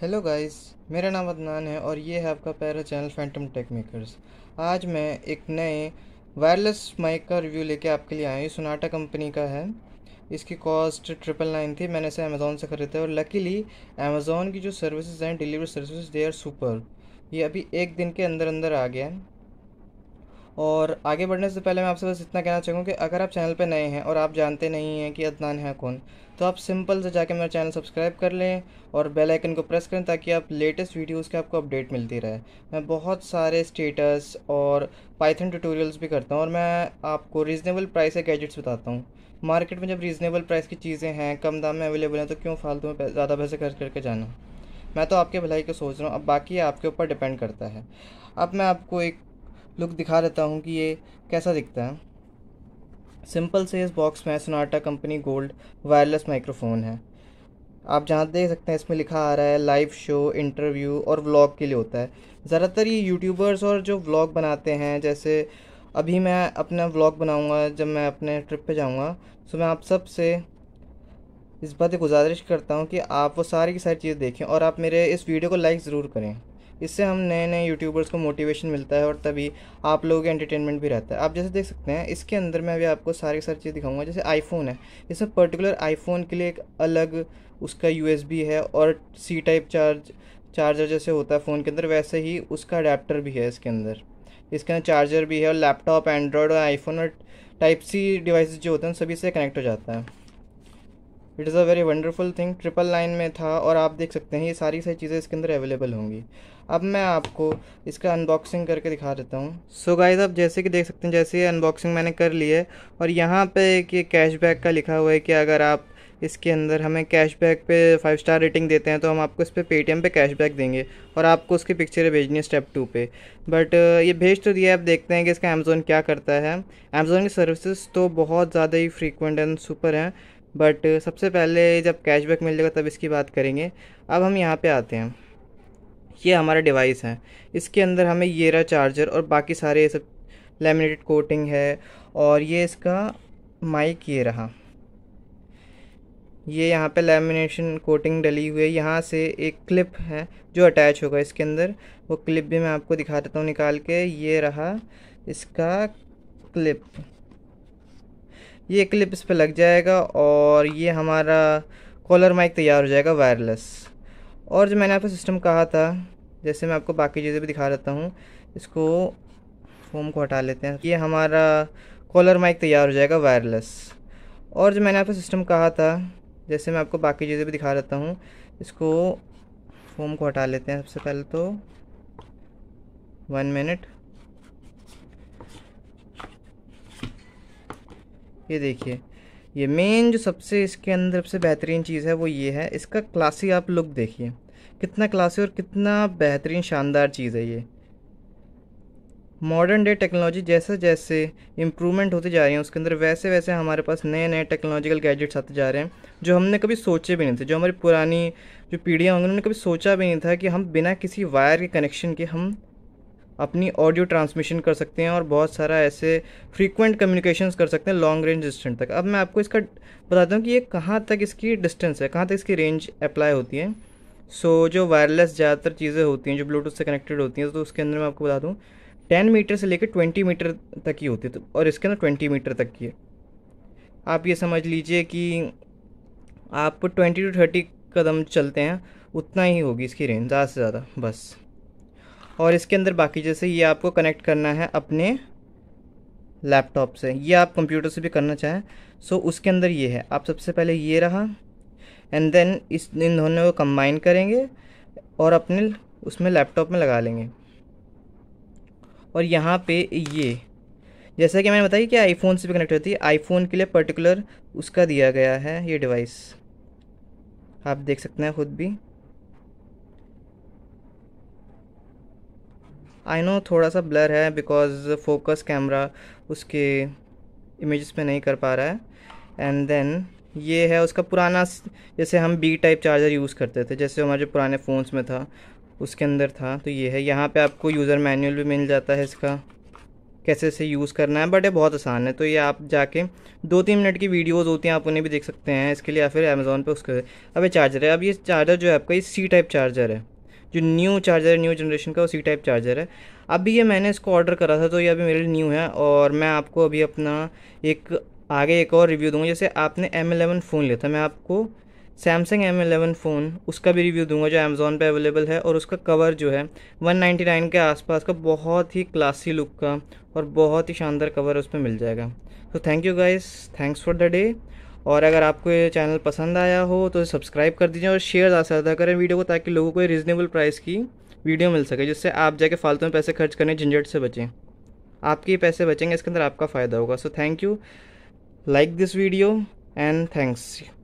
hello guys मेरा नाम अदनान है और ये है आपका पैरा चैनल फैंटम टेक मेकर्स आज मैं एक नए वायरलेस माइक का रिव्यू लेके आपके लिए आया हूँ सोनाटा कंपनी का है इसकी कॉस्ट ट्रिपल नाइन थी मैंने इसे अमेज़ोन से ख़रीदा और लकीली अमेज़ोन की जो सर्विसेज हैं delivery services they are super ये अभी एक दिन के अंदर अंदर आ गया है और आगे बढ़ने से पहले मैं आपसे बस इतना कहना चाहूँगा कि अगर आप चैनल पर नए हैं और आप जानते नहीं हैं कि अदनान है कौन तो आप सिंपल से जाके मेरा चैनल सब्सक्राइब कर लें और बेल आइकन को प्रेस करें ताकि आप लेटेस्ट वीडियोस के आपको अपडेट मिलती रहे मैं बहुत सारे स्टेटस और पाइथन ट्यूटोरियल्स भी करता हूँ और मैं आपको रीज़नेबल प्राइस के गैजेट्स बताता हूँ मार्केट में जब रीज़नेबल प्राइस की चीज़ें हैं कम दाम में अवेलेबल हैं तो क्यों फालतू में ज़्यादा पैसे खर्च करके जाना मैं तो आपके भलाई को सोच रहा हूँ अब बाकी आपके ऊपर डिपेंड करता है अब मैं आपको एक लुक दिखा देता हूँ कि ये कैसा दिखता है सिंपल से इस बॉक्स में Sonata company gold wireless microphone है आप जहाँ देख सकते हैं इसमें लिखा आ रहा है लाइव शो इंटरव्यू और व्लॉग के लिए होता है ज़्यादातर ये यूट्यूबर्स और जो व्लॉग बनाते हैं जैसे अभी मैं अपना व्लॉग बनाऊँगा जब मैं अपने ट्रिप पे जाऊँगा तो मैं आप सब से इस बात गुजारिश करता हूँ कि आप वो सारी की सारी चीज़ देखें और आप मेरे इस वीडियो को लाइक ज़रूर करें इससे हम नए नए यूट्यूबर्स को मोटिवेशन मिलता है और तभी आप लोगों के एंटरटेनमेंट भी रहता है आप जैसे देख सकते हैं इसके अंदर मैं अभी आपको सारी सारी चीज़ दिखाऊंगा जैसे आईफोन है इसमें पर्टिकुलर आईफोन के लिए एक अलग उसका यू है और सी टाइप चार्ज चार्जर जैसे होता है फ़ोन के अंदर वैसे ही उसका अडेप्टर भी है इसके अंदर इसके अंदर चार्जर भी है और लैपटॉप एंड्रॉयड और आईफोन और टाइप सी डिवाइस जो होते हैं सभी से कनेक्ट हो जाता है it is a very wonderful thing triple line में था और आप देख सकते हैं ये सारी सारी चीज़ें इसके अंदर अवेलेबल होंगी अब मैं आपको इसका अनबॉक्सिंग करके दिखा देता हूँ सो गाइज आप जैसे कि देख सकते हैं जैसे ये अनबॉक्सिंग मैंने कर ली है और यहाँ पे एक ये कैशबैक का लिखा हुआ है कि अगर आप इसके अंदर हमें कैशबैक पे फाइव स्टार रेटिंग देते हैं तो हम आपको इस पर पे पेटीएम पे कैशबैक देंगे और आपको उसकी पिक्चरें भेजनी है स्टेप टू पे बट ये भेज तो दिया आप देखते हैं कि इसका अमेज़ोन क्या करता है अमेज़ोन की सर्विसेज तो बहुत ज़्यादा ही फ्रीक्वेंट एंड सुपर हैं बट uh, सबसे पहले जब कैशबैक मिल जाएगा तब इसकी बात करेंगे अब हम यहाँ पे आते हैं ये हमारा डिवाइस है इसके अंदर हमें ये रहा चार्जर और बाकी सारे सब लेमिनेटेड कोटिंग है और ये इसका माइक ये रहा ये यहाँ पे लेमिनेशन कोटिंग डली हुई है यहाँ से एक क्लिप है जो अटैच होगा इसके अंदर वो क्लिप भी मैं आपको दिखा देता हूँ निकाल के ये रहा इसका क्लिप ये क्लिप इस पर लग जाएगा और ये हमारा कॉलर माइक तैयार हो जाएगा वायरलेस और जो मैंने आपको सिस्टम कहा था जैसे मैं आपको बाकी चीज़ें भी दिखा देता हूँ इसको फोम को हटा लेते हैं ये हमारा कॉलर माइक तैयार हो जाएगा वायरलेस और जो मैंने आपको सिस्टम कहा था जैसे मैं आपको बाकी चीज़ें भी दिखा देता हूँ इसको फोम को हटा लेते हैं सबसे पहले तो वन मिनट ये देखिए ये मेन जो सबसे इसके अंदर सबसे बेहतरीन चीज़ है वो ये है इसका क्लासी आप लुक देखिए कितना क्लासी और कितना बेहतरीन शानदार चीज़ है ये मॉडर्न डे टेक्नोलॉजी जैसे जैसे इम्प्रूवमेंट होती जा रही है उसके अंदर वैसे वैसे हमारे पास नए नए टेक्नोलॉजिकल गैजेट्स आते जा रहे हैं जो हमने कभी सोचे भी नहीं थे जो हमारी पुरानी जो पीढ़ियाँ होंगी उन्होंने कभी सोचा भी नहीं था कि हम बिना किसी वायर के कनेक्शन के हम अपनी ऑडियो ट्रांसमिशन कर सकते हैं और बहुत सारा ऐसे फ्रीक्वेंट कम्युनिकेशंस कर सकते हैं लॉन्ग रेंज डिस्टेंस तक अब मैं आपको इसका बताता हूँ कि ये कहाँ तक इसकी डिस्टेंस है कहाँ तक इसकी रेंज अप्लाई होती है सो so, जो वायरलेस ज़्यादातर चीज़ें होती हैं जो ब्लूटूथ से कनेक्टेड होती हैं तो उसके अंदर मैं आपको बता दूँ टेन मीटर से लेकर ट्वेंटी मीटर तक ही होती है तो और इसके अंदर ट्वेंटी मीटर तक की है आप ये समझ लीजिए कि आप ट्वेंटी टू थर्टी कदम चलते हैं उतना ही होगी इसकी रेंज ज़्यादा से ज़्यादा बस और इसके अंदर बाकी जैसे ये आपको कनेक्ट करना है अपने लैपटॉप से ये आप कंप्यूटर से भी करना चाहें सो so, उसके अंदर ये है आप सबसे पहले ये रहा एंड देन इस इन दोनों को कंबाइन करेंगे और अपने उसमें लैपटॉप में लगा लेंगे और यहाँ पे ये जैसा कि मैंने बताया कि आईफोन से भी कनेक्ट होती है आईफोन के लिए पर्टिकुलर उसका दिया गया है ये डिवाइस आप देख सकते हैं खुद भी आई नो थोड़ा सा ब्लर है बिकॉज फोकस कैमरा उसके इमेज़ में नहीं कर पा रहा है एंड देन ये है उसका पुराना जैसे हम बी टाइप चार्जर यूज़ करते थे जैसे हमारे जो पुराने फ़ोन्स में था उसके अंदर था तो ये है यहाँ पे आपको यूज़र मैनुअल भी मिल जाता है इसका कैसे इसे यूज़ करना है बट ये बहुत आसान है तो ये आप जाके दो तीन मिनट की वीडियोस होती हैं आप उन्हें भी देख सकते हैं इसके लिए या फिर अमेज़ोन पे उसके अब ये चार्जर है अब ये चार्जर जो है आपका ये सी टाइप चार्जर है जो न्यू चार्जर है न्यू जनरेशन का उसी टाइप चार्जर है अभी ये मैंने इसको ऑर्डर करा था तो ये अभी मेरे लिए न्यू है और मैं आपको अभी अपना एक आगे एक और रिव्यू दूंगा जैसे आपने एम एलेवन फ़ोन लिया था मैं आपको सैमसंग एम एलेवन फ़ोन उसका भी रिव्यू दूंगा जो अमेज़ोन पे अवेलेबल है और उसका कवर जो है 199 के आसपास का बहुत ही क्लासी लुक का और बहुत ही शानदार कवर उस पर मिल जाएगा तो thank you guys thanks for the day और अगर आपको ये चैनल पसंद आया हो तो सब्सक्राइब कर दीजिए और शेयर ज़्यादा से ज़्यादा करें वीडियो को ताकि लोगों को रीज़नेबल प्राइस की वीडियो मिल सके जिससे आप जाके फालतू में पैसे खर्च करने झंझट से बचें आपके पैसे बचेंगे इसके अंदर आपका फ़ायदा होगा so thank you like this video and thanks